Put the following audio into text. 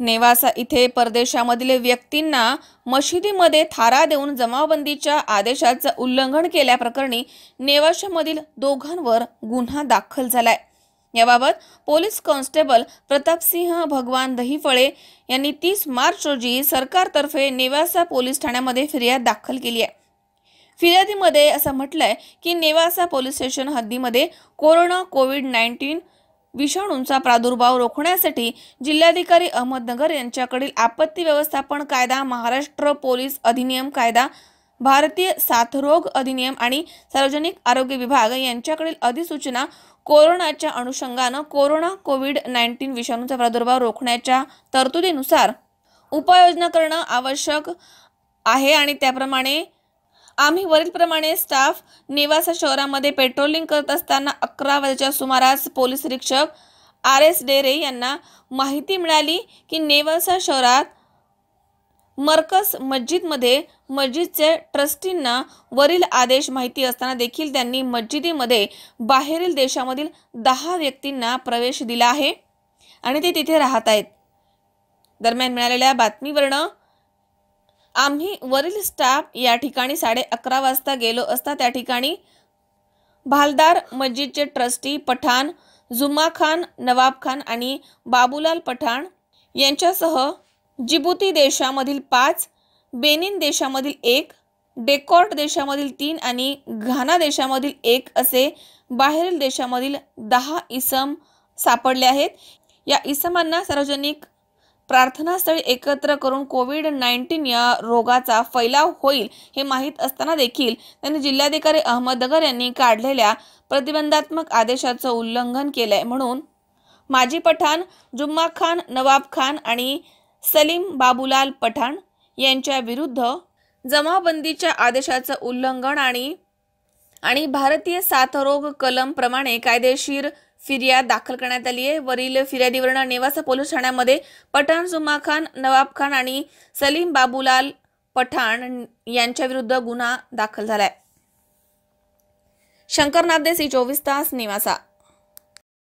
नेवासा इथे परदेशामधील व्यक्तींना मशिदीमध्ये थारा देऊन जमावबंदीच्या आदेशाचं उल्लंघन केल्याप्रकरणी नेवाशामधील दोघांवर गुन्हा दाखल झालाय याबाबत पोलीस कॉन्स्टेबल प्रतापसिंह भगवान दहिफळे यांनी तीस मार्च रोजी सरकारतर्फे नेवासा पोलीस ठाण्यामध्ये फिर्याद दाखल केली आहे फिर्यादीमध्ये असं म्हटलंय की नेवासा पोलीस स्टेशन हद्दीमध्ये कोरोना कोविड नाईन्टीन विषाणूंचा प्रादुर्भाव रोखण्यासाठी जिल्हाधिकारी अहमदनगर यांच्याकडील आपत्ती व्यवस्थापन कायदा महाराष्ट्र पोलीस अधिनियम कायदा भारतीय साथरोग अधिनियम आणि सार्वजनिक आरोग्य विभाग यांच्याकडील अधिसूचना कोरोनाच्या अनुषंगानं कोरोना कोविड नाईन्टीन विषाणूचा प्रादुर्भाव रोखण्याच्या तरतुदीनुसार उपाययोजना करणं आवश्यक आहे आणि त्याप्रमाणे आम्ही वरीलप्रमाणे स्टाफ नेवासा शहरामध्ये पेट्रोलिंग करत असताना अकरा वाजेच्या सुमारास पोलीस निरीक्षक आर एस डेरे यांना माहिती मिळाली की नेवासा शहरात मरकस मस्जिदमध्ये मस्जिदचे ट्रस्टींना वरील आदेश माहिती असताना देखील त्यांनी मस्जिदीमध्ये बाहेरील देशामधील दहा व्यक्तींना प्रवेश दिला आहे आणि ते तिथे राहत आहेत दरम्यान मिळालेल्या बातमीवरनं आम्ही वरील स्टाफ या ठिकाणी साडे अकरा वाजता गेलो असता त्या ठिकाणी भालदार मस्जिदचे ट्रस्टी पठाण जुमा खान नवाब खान आणि बाबूलाल पठाण यांच्यासह जिबुती देशामधील पाच बेनिन देशामधील एक डेकॉर्ट देशामधील तीन आणि घाना देशामधील एक असे बाहेरील देशामधील दहा इसम सापडले आहेत या इसमांना सार्वजनिक प्रार्थनास्थळी एकत्र करून कोविड नाईन्टीन या रोगाचा फैलाव होईल हे माहीत असताना देखील त्यांनी जिल्हाधिकारी अहमदनगर यांनी काढलेल्या प्रतिबंधात्मक आदेशाचं उल्लंघन केलंय म्हणून माजी पठाण जुम्मा खान नवाब खान आणि सलीम बाबुलाल पठाण यांच्या विरुद्ध जमाबंदीच्या आदेशाचं उल्लंघन आणि आणि भारतीय साथरोग प्रमाणे कायदेशीर फिर्याद दाखल करण्यात आली आहे वरील फिर्यादीवरनं नेवासा पोलीस ठाण्यामध्ये पठाण जुमा खान नवाब खान आणि सलीम बाबूलाल पठाण विरुद्ध गुन्हा दाखल झालाय शंकरनाथ देसी चोवीस तास नेवासा